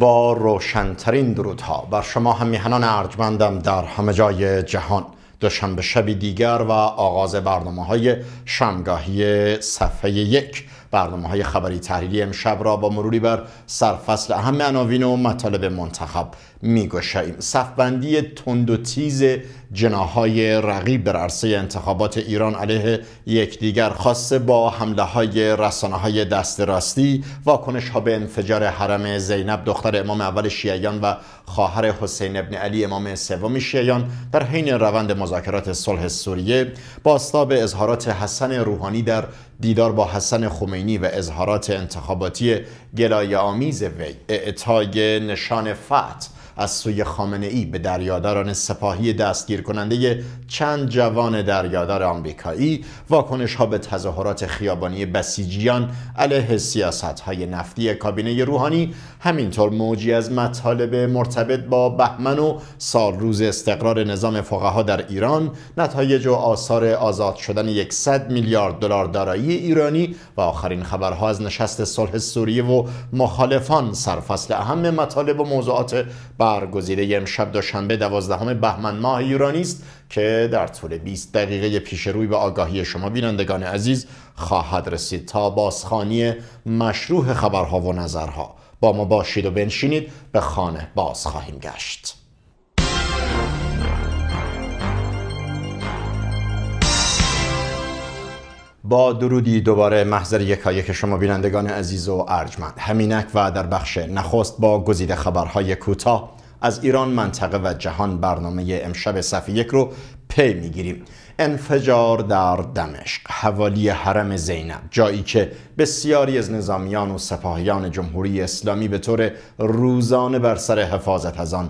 با روشنترین درودها بر شما همیهنان ارجمندم در همه جای جهان دوشنبه شبی دیگر و آغاز برنامه های شمگاهی صفحه یک برنامه های خبری تحلیلی امشب را با مروری بر سرفصل اهم عناوین و مطالب منتخب میگشاییم صفبندی تند و تیز جناهای رقیب بر عرصه انتخابات ایران علیه یکدیگر خاصه با حمله های رسانه های دست راستی واکنش ها به انفجار حرم زینب دختر امام اول شیعیان و خواهر حسین ابن علی امام سوم شیعیان در حین روند مذاکرات صلح سوریه باستاب اظهارات حسن روحانی در دیدار با حسن خمینی و اظهارات انتخاباتی گلای آمیز وی اعطای نشان فت از سوی خامنه ای به دریاداران سپاهی دستگیر کننده چند جوان دریادار آمریکایی واکنش ها به تظاهرات خیابانی بسیجیان علیه سیاست های نفتی کابینه روحانی همینطور موجی از مطالب مرتبط با بهمن و روز استقرار نظام فقها در ایران نتایج و آثار آزاد شدن 100 میلیارد دلار دارایی ایرانی و آخرین خبرها از نشست صلح سوریه و مخالفان سرفصل اهم مطالب و موضوعات برگزیده امشب دوشنبه دوازدهم بهمن ماه ایرانی است که در طول 20 دقیقه پیش روی به آگاهی شما بینندگان عزیز خواهد رسید تا بازخانی مشروح خبرها و نظرها با ما باشید و بنشینید به خانه باز خواهیم گشت با درودی دوباره محضر یکایک شما بینندگان عزیز و ارجمند همینک و در بخش نخست با گزیده خبرهای کوتاه از ایران منطقه و جهان برنامه امشب صفحه یک رو پی میگیریم انفجار در دمشق حوالی حرم زینب جایی که بسیاری از نظامیان و سپاهیان جمهوری اسلامی به طور روزانه بر سر حفاظت از آن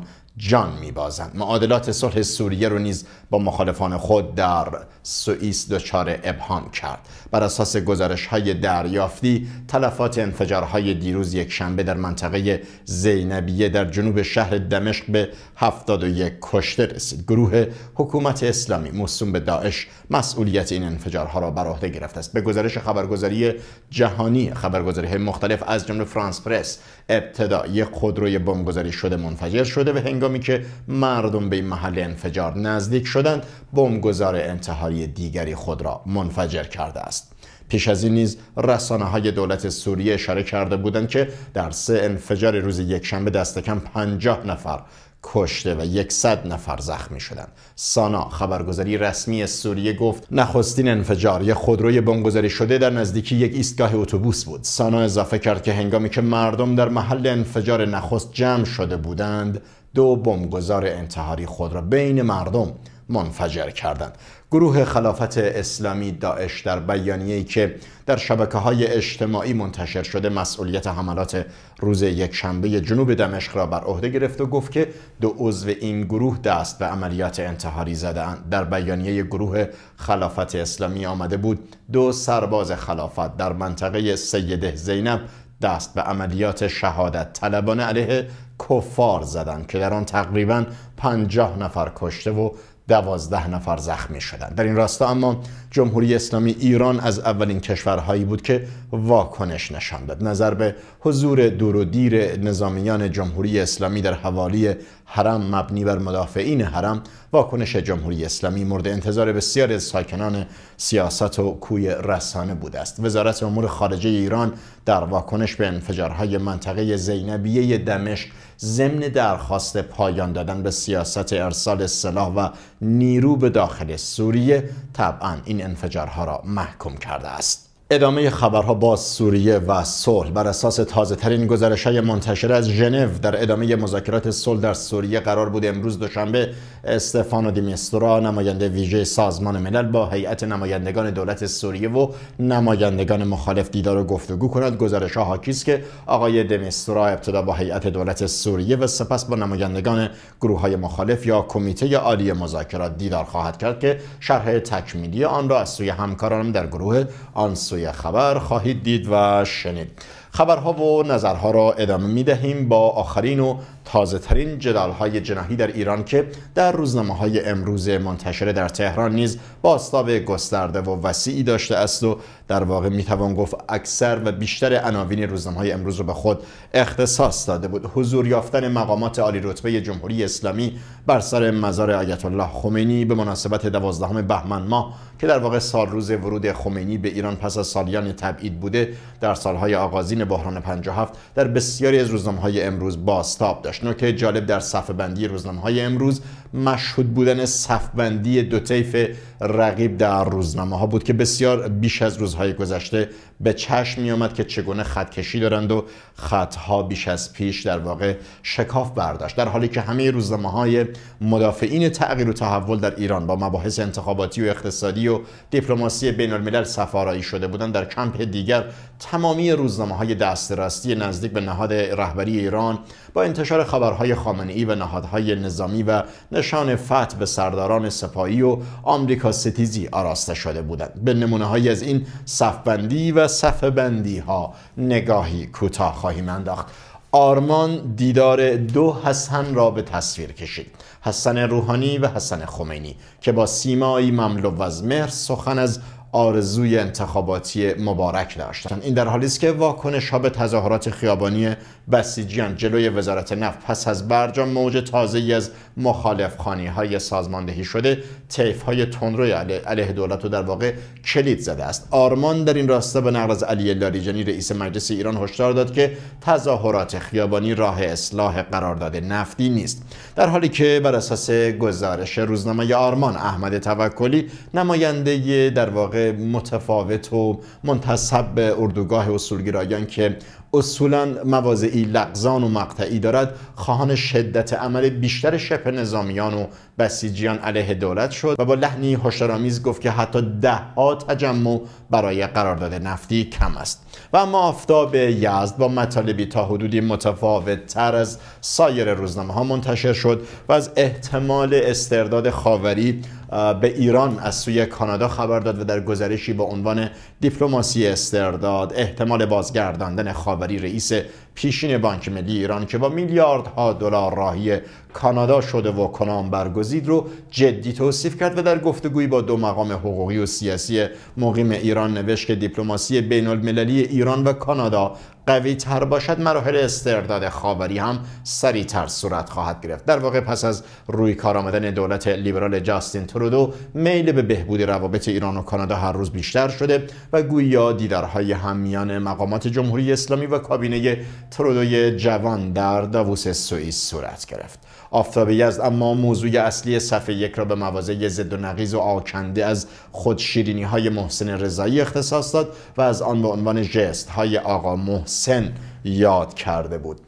جان میبازند معادلات صلح سوریه رو نیز با مخالفان خود در سوئیس دچار ابهام کرد بر اساس گزارش های دریافتی تلفات انفجارهای دیروز یک شنبه در منطقه زینبیه در جنوب شهر دمشق به 71 کشته رسید گروه حکومت اسلامی موسوم به داعش مسئولیت این انفجارها را بر عهده گرفته است به گزارش خبرگزاری جهانی خبرگزاری مختلف از جمله فرانس پرس ابتدا یک خودروی بمبگذاری شده منفجر شده و هنگامی که مردم به این محل انفجار نزدیک شدند بمبگذار انتحاری دیگری خود را منفجر کرده است پیش از این نیز رسانه های دولت سوریه اشاره کرده بودند که در سه انفجار روز یکشنبه دست کم 50 نفر کشته و یکصد نفر زخمی شدند. سانا خبرگزاری رسمی سوریه گفت نخستین انفجار یک خودروی بمبگذاری شده در نزدیکی یک ایستگاه اتوبوس بود. سانا اضافه کرد که هنگامی که مردم در محل انفجار نخست جمع شده بودند، دو بمبگذار انتحاری خود را بین مردم منفجر کردند گروه خلافت اسلامی داعش در بیانیه‌ای که در شبکه های اجتماعی منتشر شده مسئولیت حملات روز یکشنبه جنوب دمشق را بر عهده گرفت و گفت که دو عضو این گروه دست به عملیات انتحاری زدند. در بیانیه گروه خلافت اسلامی آمده بود دو سرباز خلافت در منطقه سیده زینب دست به عملیات شهادت طلبان علیه کفار زدند که در آن تقریبا پنجاه نفر کشته و دوازده نفر زخمی شدند در این راستا اما جمهوری اسلامی ایران از اولین کشورهایی بود که واکنش نشان داد نظر به حضور دور و دیر نظامیان جمهوری اسلامی در حوالی حرم مبنی بر مدافعین حرم واکنش جمهوری اسلامی مورد انتظار بسیاری از ساکنان سیاست و کوی رسانه بوده است وزارت امور خارجه ایران در واکنش به انفجارهای منطقه زینبیه دمشق ضمن درخواست پایان دادن به سیاست ارسال سلاح و نیرو به داخل سوریه طبعا این انفجارها را محکوم کرده است ادامه خبرها با سوریه و صلح بر اساس تازه ترین گزارش های منتشر از ژنو در ادامه مذاکرات صلح در سوریه قرار بود امروز دوشنبه استفانو دیمیستورا نماینده ویژه سازمان ملل با هیئت نمایندگان دولت سوریه و نمایندگان مخالف دیدار و گفتگو کند گزارش ها حاکی که آقای دمیستورا ابتدا با هیئت دولت سوریه و سپس با نمایندگان گروه های مخالف یا کمیته عالی مذاکرات دیدار خواهد کرد که شرح تکمیلی آن را از سوی همکارانم در گروه آن سوی خبر خواهید دید و شنید خبرها و نظرها را ادامه می دهیم با آخرین و تازه ترین جدال های جناهی در ایران که در روزنامه های امروز منتشره در تهران نیز باستاب گسترده و وسیعی داشته است و در واقع میتوان گفت اکثر و بیشتر عناوین روزنامه های امروز رو به خود اختصاص داده بود حضور یافتن مقامات عالی رتبه جمهوری اسلامی بر سر مزار آیت الله خمینی به مناسبت دوازدهم بهمن ماه که در واقع سال روز ورود خمینی به ایران پس از سالیان تبعید بوده در سالهای آغازین بحران 57 در بسیاری از روزنامه های امروز باستاب داشت نکه جالب در صفحه بندی روزنامه های امروز مشهود بودن صف بندی دو طیف رقیب در روزنامه ها بود که بسیار بیش از روزهای گذشته به چشم می آمد که چگونه خط کشی دارند و خطها بیش از پیش در واقع شکاف برداشت در حالی که همه روزنامه های مدافعین تغییر و تحول در ایران با مباحث انتخاباتی و اقتصادی و دیپلماسی بین الملل سفارایی شده بودند در کمپ دیگر تمامی روزنامه های دست نزدیک به نهاد رهبری ایران با انتشار خبرهای خامنه و نهادهای نظامی و نشان فتح به سرداران سپاهی و آمریکا ستیزی آراسته شده بودند به نمونه های از این صفبندی و صفبندی بندی ها نگاهی کوتاه خواهیم انداخت آرمان دیدار دو حسن را به تصویر کشید حسن روحانی و حسن خمینی که با سیمایی مملو از مهر سخن از آرزوی انتخاباتی مبارک داشتند این در حالی است که واکنش ها به تظاهرات خیابانی بسیجیان جلوی وزارت نفت پس از برجام موج تازه از مخالف خانی های سازماندهی شده طیف های تندروی علیه دولت رو در واقع کلید زده است آرمان در این راستا به نقل از علی لاریجانی رئیس مجلس ایران هشدار داد که تظاهرات خیابانی راه اصلاح قرارداد نفتی نیست در حالی که بر اساس گزارش روزنامه آرمان احمد توکلی نماینده در واقع متفاوت و منتصب به اردوگاه اصولگرایان که اصولا مواضعی لغزان و مقطعی دارد خواهان شدت عمل بیشتر شپ نظامیان و بسیجیان علیه دولت شد و با لحنی هشدارآمیز گفت که حتی دهها تجمع برای قرارداد نفتی کم است و اما آفتاب یزد با مطالبی تا حدودی متفاوت تر از سایر روزنامه ها منتشر شد و از احتمال استرداد خاوری به ایران از سوی کانادا خبر داد و در گزارشی با عنوان دیپلماسی استرداد احتمال بازگرداندن خاوری رئیس پیشین بانک ملی ایران که با میلیاردها دلار راهی کانادا شده و کنام برگزید رو جدی توصیف کرد و در گفتگویی با دو مقام حقوقی و سیاسی مقیم ایران نوشت که دیپلماسی بین المللی ایران و کانادا قوی تر باشد مراحل استرداد خاوری هم سریعتر صورت خواهد گرفت در واقع پس از روی کار آمدن دولت لیبرال جاستین ترودو میل به بهبود روابط ایران و کانادا هر روز بیشتر شده و گویا دیدارهای همیان مقامات جمهوری اسلامی و کابینه ترودوی جوان در داووس سوئیس صورت گرفت آفتابی یزد اما موضوع اصلی صفحه یک را به موازه زد و نقیز و آکنده از خود شیرینی های محسن رضایی اختصاص داد و از آن به عنوان جست های آقا محسن یاد کرده بود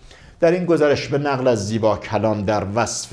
در این گزارش به نقل از زیبا کلان در وصف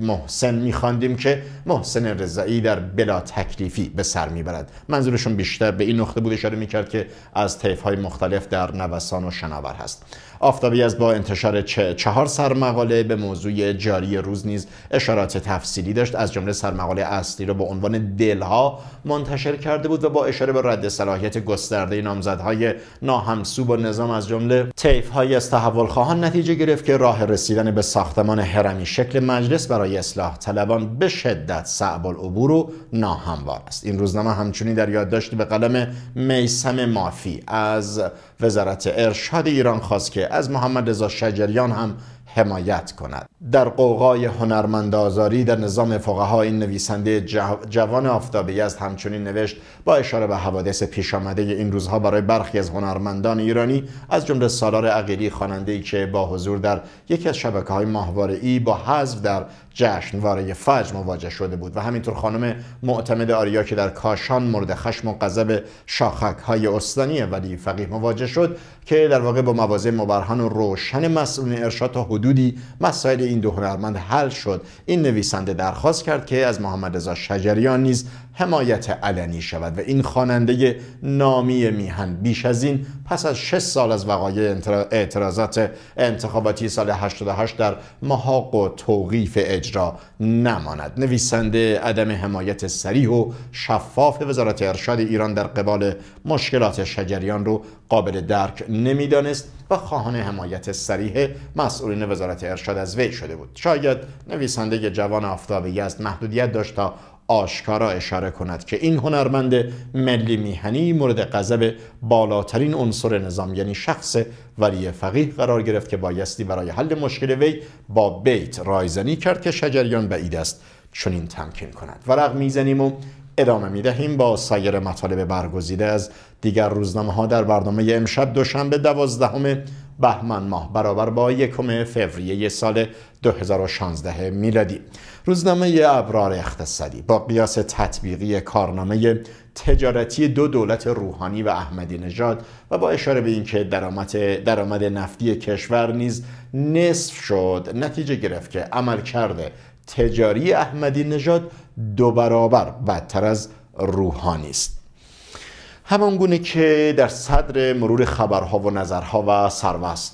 محسن میخواندیم که محسن رضایی در بلا تکلیفی به سر میبرد منظورشون بیشتر به این نقطه بود اشاره میکرد که از های مختلف در نوسان و شناور هست آفتابی از با انتشار چهار سرمقاله به موضوع جاری روز نیز اشارات تفصیلی داشت از جمله سرمقاله اصلی را به عنوان دلها منتشر کرده بود و با اشاره به رد صلاحیت گسترده نامزدهای ناهمسو با نظام از جمله های از تحول نتیجه گرفت که راه رسیدن به ساختمان هرمی شکل مجلس برای اصلاح طلبان به شدت صعب العبور و ناهموار است این روزنامه همچنین در یادداشتی به قلم میسم مافی از وزارت ارشاد ایران خواست که از محمد رضا شجریان هم حمایت کند در قوقای هنرمند آزاری در نظام فقها این نویسنده جوان آفتابی است همچنین نوشت با اشاره به حوادث پیش آمده این روزها برای برخی از هنرمندان ایرانی از جمله سالار عقیلی خواننده که با حضور در یکی از شبکه های ای با حذف در جشنواره فجر مواجه شده بود و همینطور خانم معتمد آریا که در کاشان مورد خشم و غضب شاخک های استانی ولی فقیه مواجه شد که در واقع با مواضع مبرهان و روشن مسئولین ارشاد تا حدودی مسائل این دو هنرمند حل شد این نویسنده درخواست کرد که از محمد رضا شجریان نیز حمایت علنی شود و این خواننده نامی میهن بیش از این پس از 6 سال از وقایع اعتراضات انتخاباتی سال 88 در محاق و توقیف اجرا نماند نویسنده عدم حمایت سریح و شفاف وزارت ارشاد ایران در قبال مشکلات شجریان رو قابل درک نمیدانست و خواهان حمایت سریح مسئولین وزارت ارشاد از وی شده بود شاید نویسنده جوان آفتابی از محدودیت داشت تا آشکارا اشاره کند که این هنرمند ملی میهنی مورد غضب بالاترین عنصر نظام یعنی شخص ولی فقیه قرار گرفت که بایستی برای حل مشکل وی با بیت رایزنی کرد که شجریان بعید است چنین تمکین کند ورق میزنیم و ادامه میدهیم با سایر مطالب برگزیده از دیگر روزنامه ها در برنامه امشب دوشنبه دوازدهم بهمن ماه برابر با یکم فوریه سال 2016 میلادی روزنامه ابرار اقتصادی با قیاس تطبیقی کارنامه تجارتی دو دولت روحانی و احمدی نژاد و با اشاره به اینکه درآمد درآمد نفتی کشور نیز نصف شد نتیجه گرفت که عملکرد تجاری احمدی نژاد دو برابر بدتر از روحانی است همان گونه که در صدر مرور خبرها و نظرها و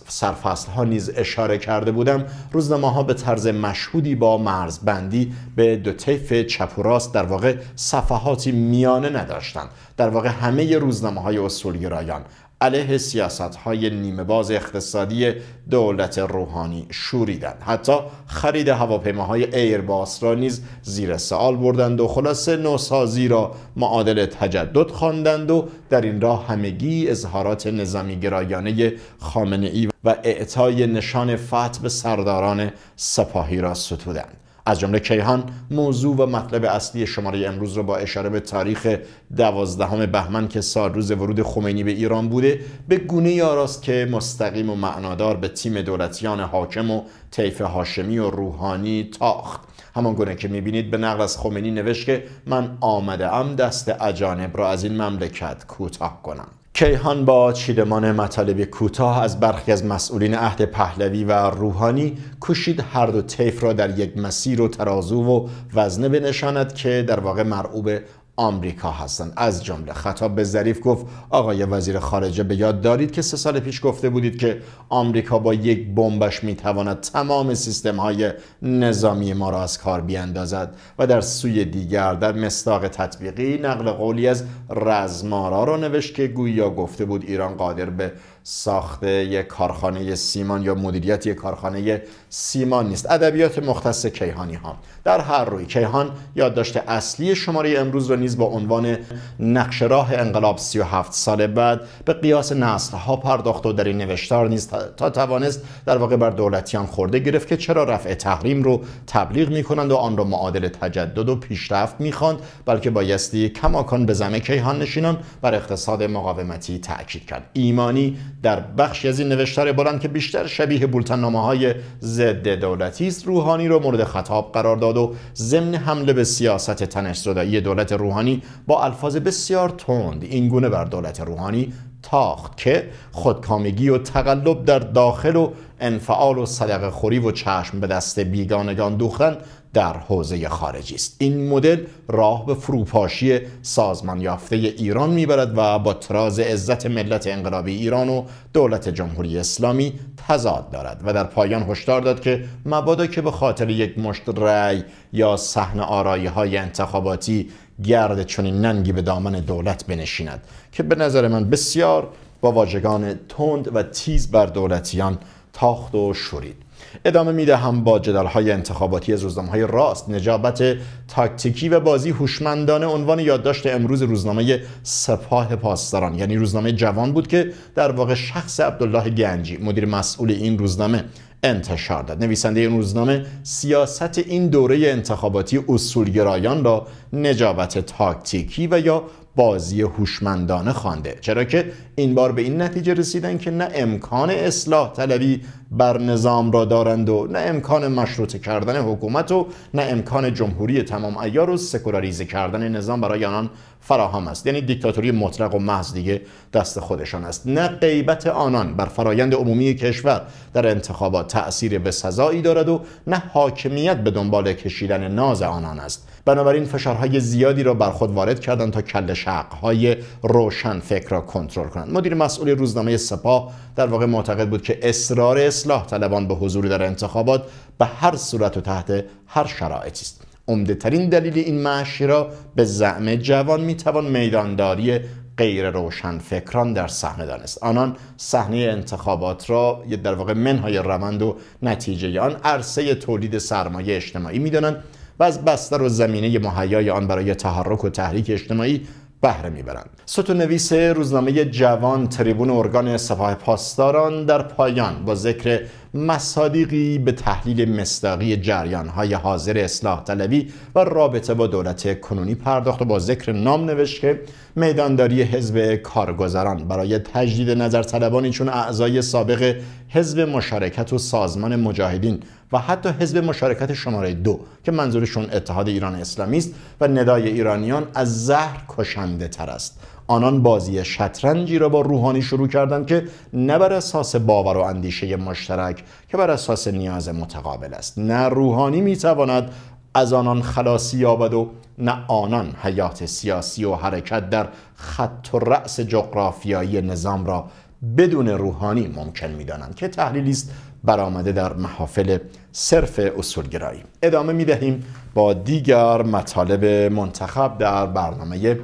سرفصلها نیز اشاره کرده بودم روزنامه ها به طرز مشهودی با مرزبندی به دو طیف چپ و راست در واقع صفحاتی میانه نداشتند در واقع همه روزنامه های اصولگرایان علیه سیاست های نیمه باز اقتصادی دولت روحانی شوریدند حتی خرید هواپیماهای ایرباس را نیز زیر سوال بردند و خلاصه نوسازی را معادل تجدد خواندند و در این راه همگی اظهارات نظامی گرایانه خامنه ای و اعطای نشان فتح به سرداران سپاهی را ستودند از جمله کیهان موضوع و مطلب اصلی شماره امروز را با اشاره به تاریخ دوازدهم بهمن که سال روز ورود خمینی به ایران بوده به گونه یاراست که مستقیم و معنادار به تیم دولتیان حاکم و طیف هاشمی و روحانی تاخت همان گونه که میبینید به نقل از خمینی نوشت که من آمده ام دست اجانب را از این مملکت کوتاه کنم کیهان با چیدمان مطالب کوتاه از برخی از مسئولین عهد پهلوی و روحانی کوشید هر دو طیف را در یک مسیر و ترازو و وزنه بنشاند که در واقع مرعوب آمریکا هستند از جمله خطاب به ظریف گفت آقای وزیر خارجه به یاد دارید که سه سال پیش گفته بودید که آمریکا با یک بمبش میتواند تمام سیستم های نظامی ما را از کار بیاندازد و در سوی دیگر در مستاق تطبیقی نقل قولی از رزمارا را نوشت که گویا گفته بود ایران قادر به ساخت یک کارخانه سیمان یا مدیریت یک کارخانه سیمان نیست ادبیات مختص کیهانی ها در هر روی کیهان یادداشت اصلی شماره امروز را نیز با عنوان نقش راه انقلاب 37 سال بعد به قیاس نسل ها پرداخت و در این نوشتار نیست تا توانست در واقع بر دولتیان خورده گرفت که چرا رفع تحریم رو تبلیغ می کنند و آن را معادل تجدد و پیشرفت میخواند بلکه بایستی کماکان به زمه کیهان نشینان بر اقتصاد مقاومتی تاکید کرد ایمانی در بخشی از این نوشتار بلند که بیشتر شبیه بولتن های ضد دولتی است روحانی رو مورد خطاب قرار داد و ضمن حمله به سیاست تنش زدایی دولت روحانی با الفاظ بسیار تند اینگونه بر دولت روحانی تاخت که خودکامگی و تقلب در داخل و انفعال و صدق خوری و چشم به دست بیگانگان دوختن در حوزه خارجی است این مدل راه به فروپاشی سازمان یافته ایران میبرد و با تراز عزت ملت انقلابی ایران و دولت جمهوری اسلامی تضاد دارد و در پایان هشدار داد که مبادا که به خاطر یک مشت رأی یا صحنه آرایی های انتخاباتی گرد چنین ننگی به دامن دولت بنشیند که به نظر من بسیار با واژگان تند و تیز بر دولتیان تاخت و شورید ادامه میده هم با های انتخاباتی از روزنامه راست نجابت تاکتیکی و بازی هوشمندانه عنوان یادداشت امروز روزنامه سپاه پاسداران یعنی روزنامه جوان بود که در واقع شخص عبدالله گنجی مدیر مسئول این روزنامه انتشار داد نویسنده این روزنامه سیاست این دوره انتخاباتی اصولگرایان را نجابت تاکتیکی و یا بازی هوشمندانه خوانده چرا که این بار به این نتیجه رسیدن که نه امکان اصلاح طلبی بر نظام را دارند و نه امکان مشروط کردن حکومت و نه امکان جمهوری تمام ایار و سکولاریزه کردن نظام برای آنان فراهم است یعنی دیکتاتوری مطلق و محض دیگه دست خودشان است نه غیبت آنان بر فرایند عمومی کشور در انتخابات تأثیر به سزایی دارد و نه حاکمیت به دنبال کشیدن ناز آنان است بنابراین فشارهای زیادی را بر خود وارد کردند تا کل شقهای روشن فکر را کنترل کنند مدیر مسئول روزنامه سپاه در واقع معتقد بود که اصرار اصلاح طلبان به حضور در انتخابات به هر صورت و تحت هر شرایطی است عمده ترین دلیل این معشی را به زعم جوان میتوان میدانداری غیر روشن فکران در صحنه دانست آنان صحنه انتخابات را در واقع منهای روند و نتیجه آن عرصه تولید سرمایه اجتماعی میدانند و از بستر و زمینه مهیای آن برای تحرک و تحریک اجتماعی بهره میبرند ستون نویس روزنامه جوان تریبون ارگان سپاه پاسداران در پایان با ذکر مصادیقی به تحلیل مصداقی های حاضر اصلاح طلبی و رابطه با دولت کنونی پرداخت و با ذکر نام نوشت که میدانداری حزب کارگزاران برای تجدید نظر طلبانی چون اعضای سابق حزب مشارکت و سازمان مجاهدین و حتی حزب مشارکت شماره دو که منظورشون اتحاد ایران اسلامی است و ندای ایرانیان از زهر کشنده تر است آنان بازی شطرنجی را با روحانی شروع کردند که نه بر اساس باور و اندیشه مشترک که بر اساس نیاز متقابل است نه روحانی میتواند از آنان خلاصی یابد و نه آنان حیات سیاسی و حرکت در خط و رأس جغرافیایی نظام را بدون روحانی ممکن میدانند که تحلیلی است برآمده در محافل صرف اصولگرایی ادامه میدهیم با دیگر مطالب منتخب در برنامه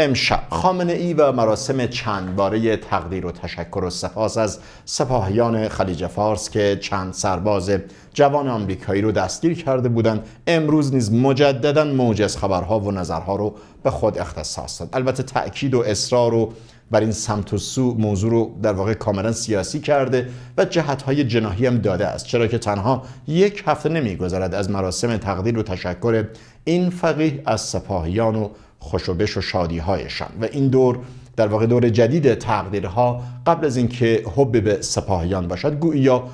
امشب خامنه ای و مراسم باره تقدیر و تشکر و سپاس از سپاهیان خلیج فارس که چند سرباز جوان آمریکایی رو دستگیر کرده بودند امروز نیز مجددا موج از خبرها و نظرها رو به خود اختصاص داد البته تاکید و اصرار و بر این سمت و سو موضوع رو در واقع کاملا سیاسی کرده و جهتهای جناهی هم داده است چرا که تنها یک هفته نمیگذرد از مراسم تقدیر و تشکر این فقیه از سپاهیان و خوشبش و شادی هایشان و این دور در واقع دور جدید تقدیرها قبل از اینکه حب به سپاهیان باشد گویی یا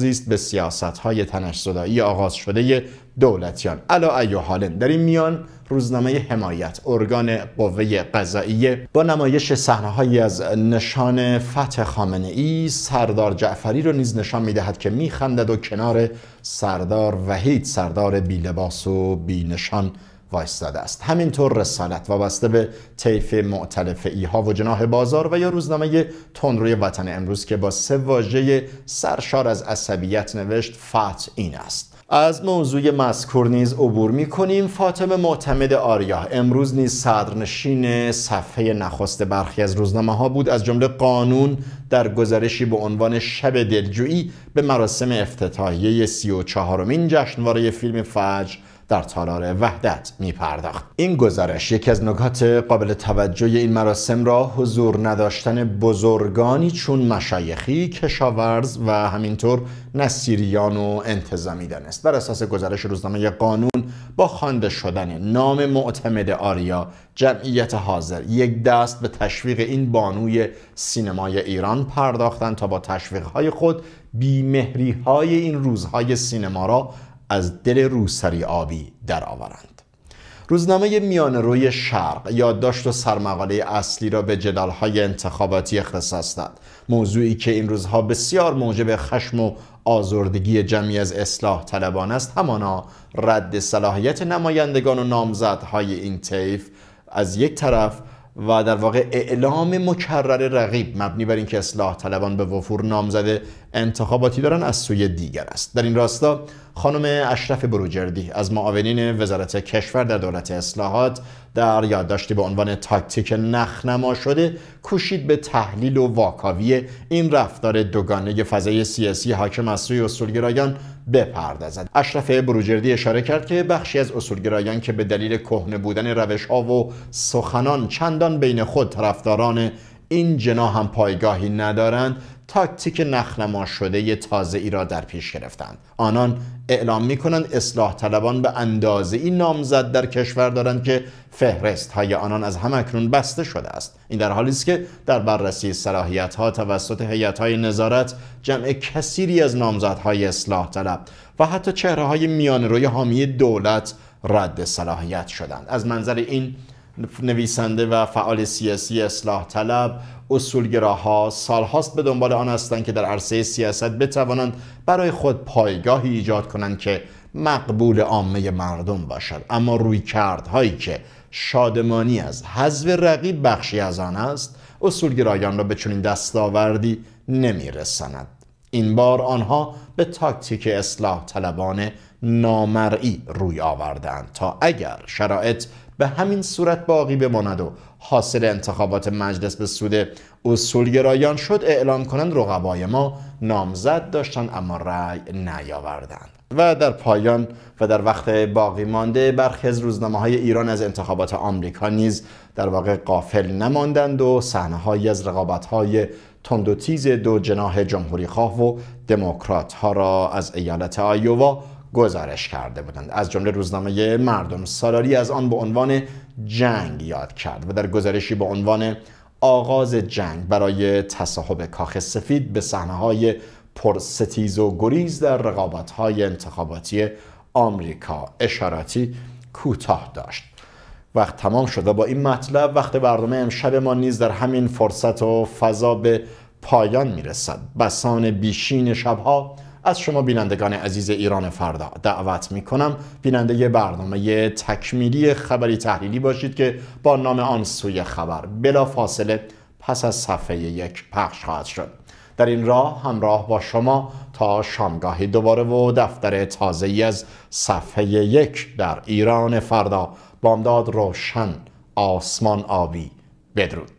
است به سیاست های تنشزدایی آغاز شده دولتیان الا ایو حالن در این میان روزنامه حمایت ارگان قوه قضایی با نمایش هایی از نشان فتح خامنه ای سردار جعفری رو نیز نشان میدهد که میخندد و کنار سردار وحید سردار لباس و بینشان وایستاده است همینطور رسالت وابسته به طیف معتلف ای ها و جناح بازار و یا روزنامه تندروی وطن امروز که با سه واژه سرشار از عصبیت نوشت فت این است از موضوع مذکور نیز عبور می کنیم فاطمه معتمد آریا امروز نیز صدرنشین صفحه نخست برخی از روزنامه ها بود از جمله قانون در گزارشی به عنوان شب دلجویی به مراسم افتتاحیه سی و چهارمین جشنواره فیلم فجر در تالار وحدت می پرداخت. این گزارش یکی از نکات قابل توجه این مراسم را حضور نداشتن بزرگانی چون مشایخی، کشاورز و همینطور نصیریان و انتظامی دانست. بر اساس گزارش روزنامه قانون با خوانده شدن نام معتمد آریا جمعیت حاضر یک دست به تشویق این بانوی سینمای ایران پرداختند تا با تشویقهای خود بیمهری های این روزهای سینما را از دل روسری آبی درآورند. روزنامه میان روی شرق یادداشت و سرمقاله اصلی را به های انتخاباتی اختصاص داد موضوعی که این روزها بسیار موجب خشم و آزردگی جمعی از اصلاح طلبان است همانا رد صلاحیت نمایندگان و نامزدهای این طیف از یک طرف و در واقع اعلام مکرر رقیب مبنی بر اینکه اصلاح طلبان به وفور نامزد انتخاباتی دارن از سوی دیگر است در این راستا خانم اشرف بروجردی از معاونین وزارت کشور در دولت اصلاحات در یادداشتی به عنوان تاکتیک نخنما شده کوشید به تحلیل و واکاوی این رفتار دوگانه فضای سیاسی حاکم از سوی اصولگرایان بپردازد اشرف بروجردی اشاره کرد که بخشی از اصولگرایان که به دلیل کهنه بودن روش ها و سخنان چندان بین خود طرفداران این جناح هم پایگاهی ندارند تاکتیک نخنما شده ی تازه ای را در پیش گرفتند آنان اعلام می کنند اصلاح طلبان به اندازه ای نامزد در کشور دارند که فهرست های آنان از اکنون بسته شده است این در حالی است که در بررسی صلاحیت ها توسط هیئت های نظارت جمع کثیری از نامزدهای اصلاح طلب و حتی چهره های میان روی حامی دولت رد صلاحیت شدند از منظر این نویسنده و فعال سیاسی اصلاح طلب اصولگراها سالهاست به دنبال آن هستند که در عرصه سیاست بتوانند برای خود پایگاهی ایجاد کنند که مقبول عامه مردم باشد اما روی کردهایی که شادمانی از حذف رقیب بخشی از آن است اصولگرایان را به چنین دستاوردی نمیرساند این بار آنها به تاکتیک اصلاح طلبان نامرئی روی آوردند تا اگر شرایط به همین صورت باقی بماند و حاصل انتخابات مجلس به سود اصولگرایان شد اعلام کنند رقبای ما نامزد داشتند اما رأی نیاوردند و در پایان و در وقت باقی مانده برخی از روزنامه های ایران از انتخابات آمریکا نیز در واقع قافل نماندند و صحنه از رقابت های تند و تیز دو جناح جمهوری خواه و دموکرات ها را از ایالت آیووا گزارش کرده بودند از جمله روزنامه مردم سالاری از آن به عنوان جنگ یاد کرد و در گزارشی به عنوان آغاز جنگ برای تصاحب کاخ سفید به صحنه های پرستیز و گریز در رقابت های انتخاباتی آمریکا اشاراتی کوتاه داشت وقت تمام شد و با این مطلب وقت برنامه امشب ما نیز در همین فرصت و فضا به پایان میرسد بسان بیشین شبها از شما بینندگان عزیز ایران فردا دعوت می کنم بیننده برنامه تکمیلی خبری تحلیلی باشید که با نام آن سوی خبر بلا فاصله پس از صفحه یک پخش خواهد شد در این راه همراه با شما تا شامگاهی دوباره و دفتر تازه از صفحه یک در ایران فردا بامداد روشن آسمان آبی بدرود